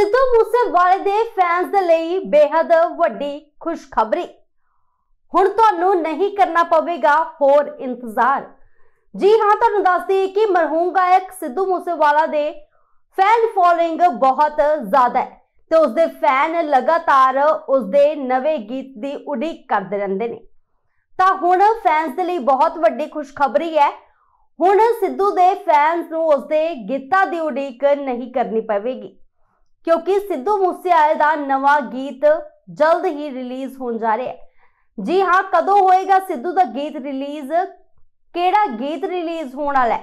ਸਿੱਧੂ ਮੂਸੇਵਾਲੇ ਦੇ ਫੈਨਸ ਦੇ ਲਈ ਬੇहद ਵੱਡੀ ਖੁਸ਼ਖਬਰੀ ਹੁਣ ਤੁਹਾਨੂੰ ਨਹੀਂ ਕਰਨਾ ਪਵੇਗਾ ਹੋਰ ਇੰਤਜ਼ਾਰ ਜੀ ਹਾਂ ਤੁਹਾਨੂੰ ਦੱਸਦੀ ਕਿ ਮਰਹੂਮ ਗਾਇਕ ਸਿੱਧੂ ਮੂਸੇਵਾਲਾ ਦੇ ਫੈਨ ਫੋਲੋਇੰਗ ਬਹੁਤ ਜ਼ਿਆਦਾ ਹੈ ਤੇ ਉਸ ਦੇ ਫੈਨ ਲਗਾਤਾਰ ਉਸ ਦੇ ਨਵੇਂ ਗੀਤ ਦੀ ਉਡੀਕ ਕਰਦੇ ਰਹਿੰਦੇ ਨੇ ਤਾਂ ਹੁਣ ਫੈਨਸ ਦੇ ਲਈ ਬਹੁਤ ਵੱਡੀ ਖੁਸ਼ਖਬਰੀ ਹੈ ਹੁਣ ਸਿੱਧੂ ਦੇ ਫੈਨਸ ਨੂੰ ਉਸ ਦੇ ਗੀਤਾਂ ਦੀ ਉਡੀਕ ਨਹੀਂ ਕਰਨੀ ਪਵੇਗੀ ਕਿਉਂਕਿ ਸਿੱਧੂ ਮੂਸੇਵਾਲੇ ਦਾ ਨਵਾਂ ਗੀਤ ਜਲਦ ਹੀ ਰਿਲੀਜ਼ ਹੋਣ ਜਾ ਰਿਹਾ ਹੈ ਜੀ ਹਾਂ ਕਦੋਂ ਹੋਏਗਾ ਸਿੱਧੂ ਦਾ ਗੀਤ ਰਿਲੀਜ਼ ਕਿਹੜਾ ਗੀਤ ਰਿਲੀਜ਼ ਹੋਣ ਵਾਲਾ ਹੈ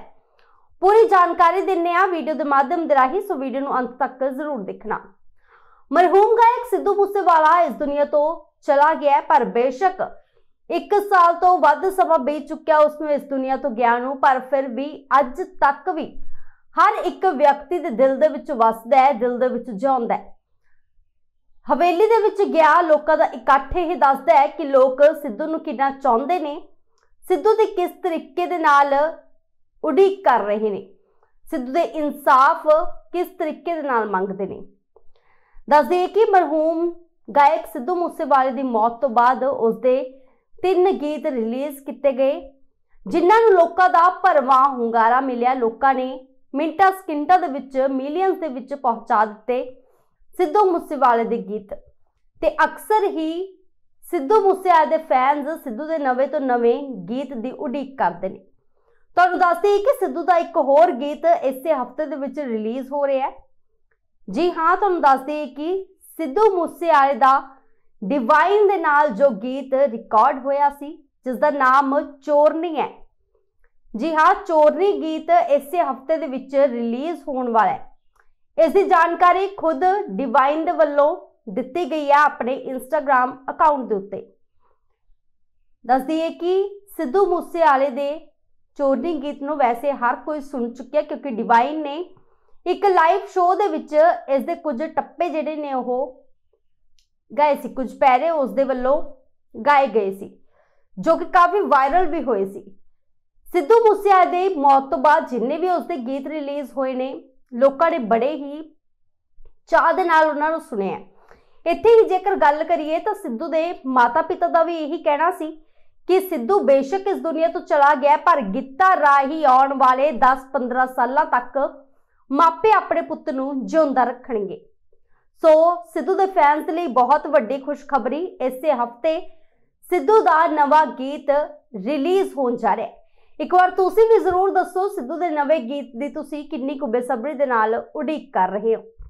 ਪੂਰੀ ਜਾਣਕਾਰੀ ਦਿੰਨੇ ਆ ਵੀਡੀਓ ਦੇ ਮਾਧਿਅਮ ਦੇ ਰਾਹੀਂ ਸੋ ਵੀਡੀਓ ਨੂੰ ਅੰਤ ਤੱਕ ਜ਼ਰੂਰ ਦੇਖਣਾ ਮਰਹੂਮ ਗਾਇਕ ਸਿੱਧੂ ਮੂਸੇਵਾਲਾ ਇਸ ਦੁਨੀਆ ਤੋਂ ਚਲਾ ਗਿਆ ਪਰ ਬੇਸ਼ੱਕ 1 ਸਾਲ ਤੋਂ ਵੱਧ ਸਮਾਂ ਬੀਤ ਚੁੱਕਿਆ ਉਸ ਨੂੰ ਇਸ ਦੁਨੀਆ ਤੋਂ ਗਿਆ ਨੂੰ ਪਰ ਫਿਰ ਵੀ ਅੱਜ ਤੱਕ ਵੀ ਹਰ ਇੱਕ ਵਿਅਕਤੀ ਦੇ ਦਿਲ ਦੇ ਵਿੱਚ ਵੱਸਦਾ ਹੈ ਦਿਲ ਦੇ ਵਿੱਚ ਜਿਉਂਦਾ ਹੈ ਹਵੇਲੀ ਦੇ ਵਿੱਚ ਗਿਆ ਲੋਕਾਂ ਦਾ ਇਕੱਠ ਇਹ ਦੱਸਦਾ ਹੈ ਕਿ ਲੋਕ ਸਿੱਧੂ ਨੂੰ ਕਿੰਨਾ ਚਾਹੁੰਦੇ ਨੇ ਸਿੱਧੂ ਦੀ ਕਿਸ ਤਰੀਕੇ ਦੇ ਨਾਲ ਉਡੀਕ ਕਰ ਰਹੇ ਨੇ ਸਿੱਧੂ ਦੇ ਇਨਸਾਫ ਕਿਸ ਤਰੀਕੇ ਦੇ ਨਾਲ ਮੰਗਦੇ ਨੇ ਦੱਸਦੇ ਕਿ ਮਰਹੂਮ ਗਾਇਕ ਸਿੱਧੂ ਮੂਸੇਵਾਲੇ ਦੀ ਮੌਤ ਤੋਂ ਬਾਅਦ ਉਸ ਦੇ ਤਿੰਨ ਗੀਤ ਰਿਲੀਜ਼ ਕੀਤੇ ਗਏ ਜਿਨ੍ਹਾਂ ਨੂੰ ਲੋਕਾਂ ਦਾ ਭਰਵਾਂ ਹੁੰਗਾਰਾ ਮਿਲਿਆ ਲੋਕਾਂ ਨੇ ਮਿੰਟਾਂ ਸਕਿੰਟਾਂ ਦੇ ਵਿੱਚ ਮਿਲੀਅਨਸ ਦੇ ਵਿੱਚ ਪਹੁੰਚਾ ਦਿੱਤੇ ਸਿੱਧੂ ਮੂਸੇਵਾਲੇ ਦੇ ਗੀਤ ਤੇ ਅਕਸਰ ਹੀ ਸਿੱਧੂ ਮੂਸੇਵਾਲੇ ਦੇ ਫੈਨਸ ਸਿੱਧੂ ਦੇ ਨਵੇਂ ਤੋਂ ਨਵੇਂ ਗੀਤ ਦੀ ਉਡੀਕ ਕਰਦੇ ਨੇ ਤੁਹਾਨੂੰ ਦੱਸਦੇ ਕਿ ਸਿੱਧੂ ਦਾ ਇੱਕ ਹੋਰ ਗੀਤ ਇਸੇ ਹਫਤੇ ਦੇ ਵਿੱਚ ਰਿਲੀਜ਼ ਹੋ ਰਿਹਾ ਹੈ ਜੀ ਹਾਂ ਤੁਹਾਨੂੰ ਦੱਸਦੇ ਕਿ ਸਿੱਧੂ ਮੂਸੇਵਾਲੇ ਦਾ ਡਿਵਾਈਨ ਦੇ ਨਾਲ ਜੋ ਗੀਤ ਰਿਕਾਰਡ ਹੋਇਆ ਸੀ ਜਿਸ ਦਾ ਨਾਮ ਚੋਰਨੀ ਹੈ ਜੀ ਹਾਂ ਚੋਰੀ ਗੀਤ ਇਸੇ ਹਫਤੇ ਦੇ ਵਿੱਚ ਰਿਲੀਜ਼ ਹੋਣ ਵਾਲਾ ਹੈ ਇਸ ਦੀ ਜਾਣਕਾਰੀ ਖੁਦ ਡਿਵਾਈਨ ਦੇ ਵੱਲੋਂ ਦਿੱਤੀ ਗਈ ਹੈ ਆਪਣੇ ਇੰਸਟਾਗ੍ਰam ਅਕਾਊਂਟ ਦੇ ਉੱਤੇ ਦੱਸਦੀ ਹੈ ਕਿ ਸਿੱਧੂ ਮੂਸੇਵਾਲੇ ਦੇ ਚੋਰੀ ਗੀਤ ਨੂੰ ਵੈਸੇ ਹਰ ਕੋਈ ਸੁਣ ਚੁੱਕਿਆ ਕਿਉਂਕਿ ਡਿਵਾਈਨ ਨੇ ਇੱਕ ਲਾਈਵ ਸ਼ੋਅ ਦੇ ਵਿੱਚ ਇਸ ਦੇ ਕੁਝ ਟੱਪੇ ਜਿਹੜੇ ਨੇ ਉਹ ਗਾਏ ਸੀ ਕੁਝ ਪੈਰੇ ਉਸ ਦੇ ਵੱਲੋਂ ਗਾਏ ਗਏ ਸੀ ਜੋ ਕਿ ਕਾਫੀ ਵਾਇਰਲ ਵੀ ਹੋਏ ਸੀ ਸਿੱਧੂ ਮੂਸੇਵਾਲੇ ਦੀ ਮੌਤ ਤੋਂ ਬਾਅਦ ਜਿੰਨੇ ਵੀ ਉਸਦੇ ਗੀਤ ਰਿਲੀਜ਼ ਹੋਏ ਨੇ ਲੋਕਾਂ ਨੇ ਬੜੇ ਹੀ ਚਾਹ ਦੇ ਨਾਲ ਉਹਨਾਂ ਨੂੰ ਸੁਣਿਆ ਇੱਥੇ ਹੀ ਜੇਕਰ ਗੱਲ ਕਰੀਏ ਤਾਂ ਸਿੱਧੂ ਦੇ ਮਾਤਾ-ਪਿਤਾ ਦਾ ਵੀ ਇਹੀ ਕਹਿਣਾ ਸੀ ਕਿ ਸਿੱਧੂ ਬੇਸ਼ੱਕ ਇਸ ਦੁਨੀਆ ਤੋਂ ਚਲਾ ਗਿਆ ਪਰ ਗਿੱਤਾ ਰਾਹੀ ਆਉਣ ਵਾਲੇ 10-15 ਸਾਲਾਂ ਤੱਕ ਮਾਪੇ ਆਪਣੇ ਪੁੱਤ ਨੂੰ ਜਿਉਂਦਾ ਰੱਖਣਗੇ ਸੋ ਸਿੱਧੂ ਦੇ ਫੈਨਸ ਲਈ ਬਹੁਤ ਵੱਡੀ ਖੁਸ਼ਖਬਰੀ ਇਸੇ ਹਫਤੇ ਸਿੱਧੂ ਦਾ ਨਵਾਂ ਗੀਤ ਰਿਲੀਜ਼ ਹੋਣ ਜਾ ਰਿਹਾ ਹੈ ਇੱਕ ਵਾਰ ਤੁਸੀਂ ਵੀ ਜ਼ਰੂਰ ਦੱਸੋ ਸਿੱਧੂ ਦੇ ਨਵੇਂ ਗੀਤ ਦੀ ਤੁਸੀਂ ਕਿੰਨੀ ਕੁ ਬੇਸਬਰੀ ਦੇ ਨਾਲ ਉਡੀਕ ਕਰ ਰਹੇ ਹੋ